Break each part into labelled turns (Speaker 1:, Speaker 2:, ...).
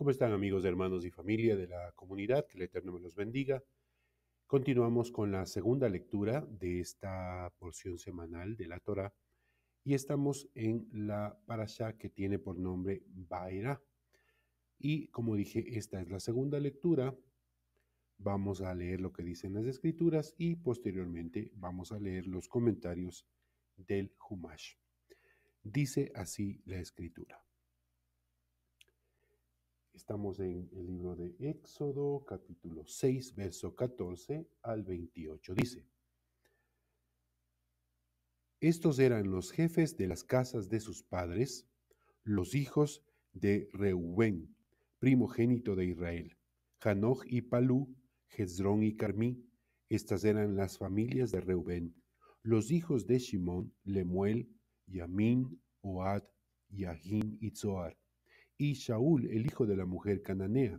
Speaker 1: ¿Cómo están amigos, hermanos y familia de la comunidad? Que el Eterno me los bendiga. Continuamos con la segunda lectura de esta porción semanal de la Torah y estamos en la parasha que tiene por nombre Baera. Y como dije, esta es la segunda lectura. Vamos a leer lo que dicen las escrituras y posteriormente vamos a leer los comentarios del Humash. Dice así la escritura. Estamos en el libro de Éxodo, capítulo 6, verso 14 al 28. Dice, Estos eran los jefes de las casas de sus padres, los hijos de Reuben, primogénito de Israel, Hanoj y Palú, Jezrón y Carmí. Estas eran las familias de Reubén, los hijos de Shimón, Lemuel, Yamín, Oad, Yahín y Zoar y Shaul, el hijo de la mujer cananea.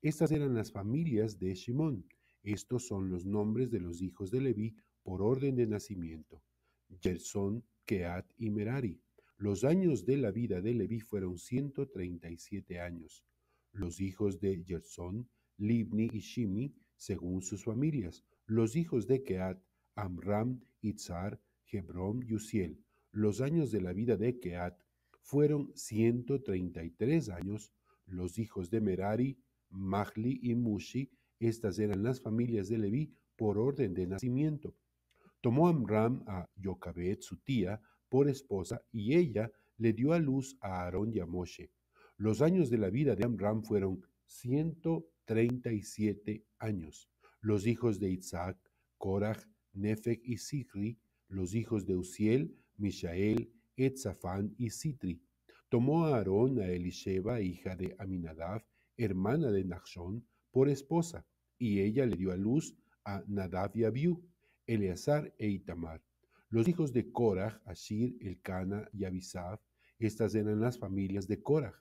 Speaker 1: Estas eran las familias de Shimón. Estos son los nombres de los hijos de Leví por orden de nacimiento: Gersón, Keat y Merari. Los años de la vida de Leví fueron 137 años. Los hijos de Gersón, Libni y Shimi, según sus familias. Los hijos de Keat, Amram, Itzar, Hebrón y Uziel. Los años de la vida de Keat fueron 133 años los hijos de Merari, Mahli y Mushi, estas eran las familias de Leví por orden de nacimiento. Tomó Amram a Yocabet, su tía, por esposa, y ella le dio a luz a Aarón y a Moshe. Los años de la vida de Amram fueron 137 años. Los hijos de Isaac, Coraj, Nefek y Sigri, los hijos de Uziel, Mishael, Etzafán y Citri. Tomó a Aarón a Elisheba, hija de Aminadab, hermana de Nachón, por esposa, y ella le dio a luz a Nadab y Abiú, Eleazar e Itamar. Los hijos de Korah, Ashir, Elcana y Abisaf. estas eran las familias de Coraj.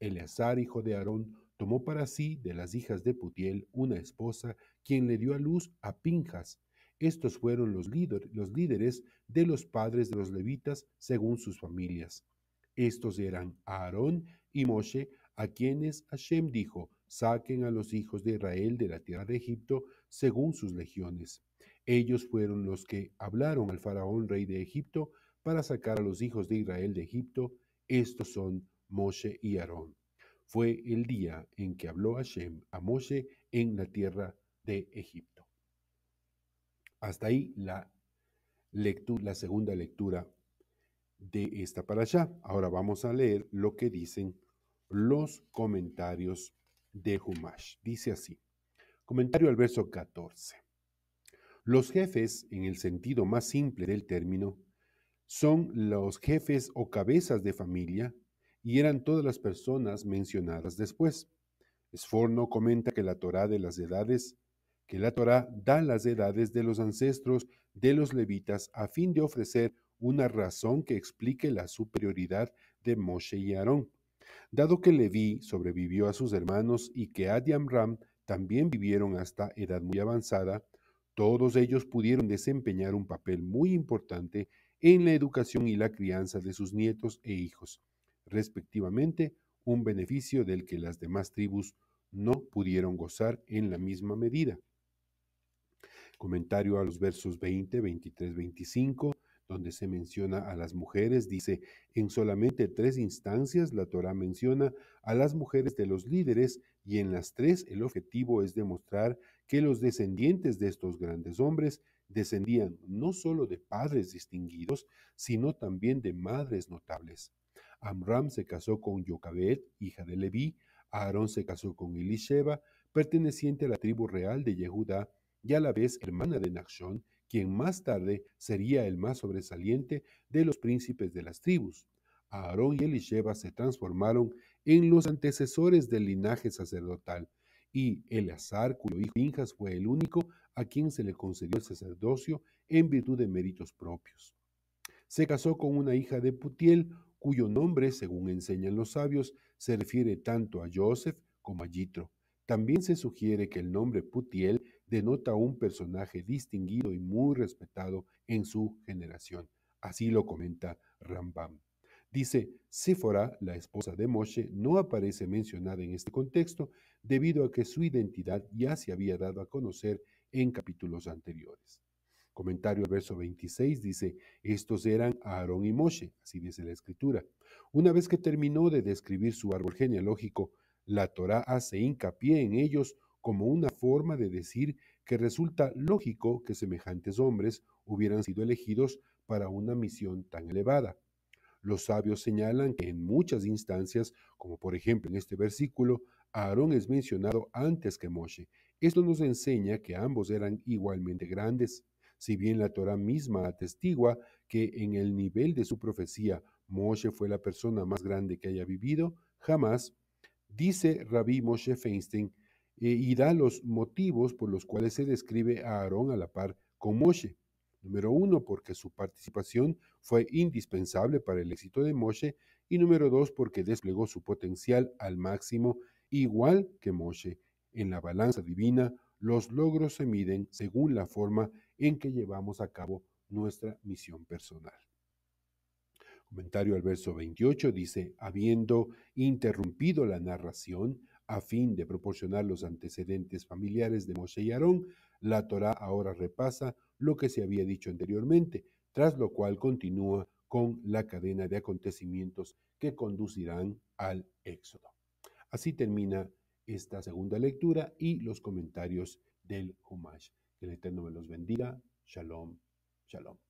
Speaker 1: Eleazar, hijo de Aarón, tomó para sí de las hijas de Putiel una esposa, quien le dio a luz a Pinjas, estos fueron los, líderes de los padres de los levitas según sus familias. Estos eran Aarón y Moshe, a quienes Hashem dijo, saquen a los hijos de Israel de la tierra de Egipto según sus legiones. Ellos fueron los que hablaron al faraón rey de Egipto para sacar a los hijos de Israel de Egipto. Estos son Moshe y Aarón. Fue el día en que habló Hashem a Moshe en la tierra de Egipto. Hasta ahí la, la segunda lectura de esta para allá. Ahora vamos a leer lo que dicen los comentarios de Humash. Dice así, comentario al verso 14. Los jefes, en el sentido más simple del término, son los jefes o cabezas de familia y eran todas las personas mencionadas después. Esforno comenta que la Torá de las edades que la Torah da las edades de los ancestros de los levitas a fin de ofrecer una razón que explique la superioridad de Moshe y Aarón. Dado que Levi sobrevivió a sus hermanos y que Ad Amram también vivieron hasta edad muy avanzada, todos ellos pudieron desempeñar un papel muy importante en la educación y la crianza de sus nietos e hijos, respectivamente, un beneficio del que las demás tribus no pudieron gozar en la misma medida comentario a los versos 20, 23, 25, donde se menciona a las mujeres, dice, en solamente tres instancias la Torah menciona a las mujeres de los líderes y en las tres el objetivo es demostrar que los descendientes de estos grandes hombres descendían no solo de padres distinguidos, sino también de madres notables. Amram se casó con Yocabet, hija de Leví, Aarón se casó con Elisheba, perteneciente a la tribu real de Yehudá, y a la vez hermana de Nachshon, quien más tarde sería el más sobresaliente de los príncipes de las tribus. Aarón y Elisheba se transformaron en los antecesores del linaje sacerdotal, y Eleazar, cuyo hijo Injas, fue el único a quien se le concedió el sacerdocio en virtud de méritos propios. Se casó con una hija de Putiel, cuyo nombre, según enseñan los sabios, se refiere tanto a Joseph como a Yitro. También se sugiere que el nombre Putiel denota un personaje distinguido y muy respetado en su generación. Así lo comenta Rambam. Dice, Sephora, la esposa de Moshe, no aparece mencionada en este contexto debido a que su identidad ya se había dado a conocer en capítulos anteriores. Comentario al verso 26 dice, estos eran Aarón y Moshe, así dice la escritura. Una vez que terminó de describir su árbol genealógico, la Torá hace hincapié en ellos como una forma de decir que resulta lógico que semejantes hombres hubieran sido elegidos para una misión tan elevada. Los sabios señalan que en muchas instancias, como por ejemplo en este versículo, Aarón es mencionado antes que Moshe. Esto nos enseña que ambos eran igualmente grandes. Si bien la Torá misma atestigua que en el nivel de su profecía Moshe fue la persona más grande que haya vivido, jamás Dice Rabbi Moshe Feinstein eh, y da los motivos por los cuales se describe a Aarón a la par con Moshe. Número uno, porque su participación fue indispensable para el éxito de Moshe. Y número dos, porque desplegó su potencial al máximo, igual que Moshe. En la balanza divina, los logros se miden según la forma en que llevamos a cabo nuestra misión personal. Comentario al verso 28 dice, habiendo interrumpido la narración a fin de proporcionar los antecedentes familiares de Moshe y Aarón, la Torá ahora repasa lo que se había dicho anteriormente, tras lo cual continúa con la cadena de acontecimientos que conducirán al Éxodo. Así termina esta segunda lectura y los comentarios del Humash. Que el Eterno me los bendiga. Shalom, shalom.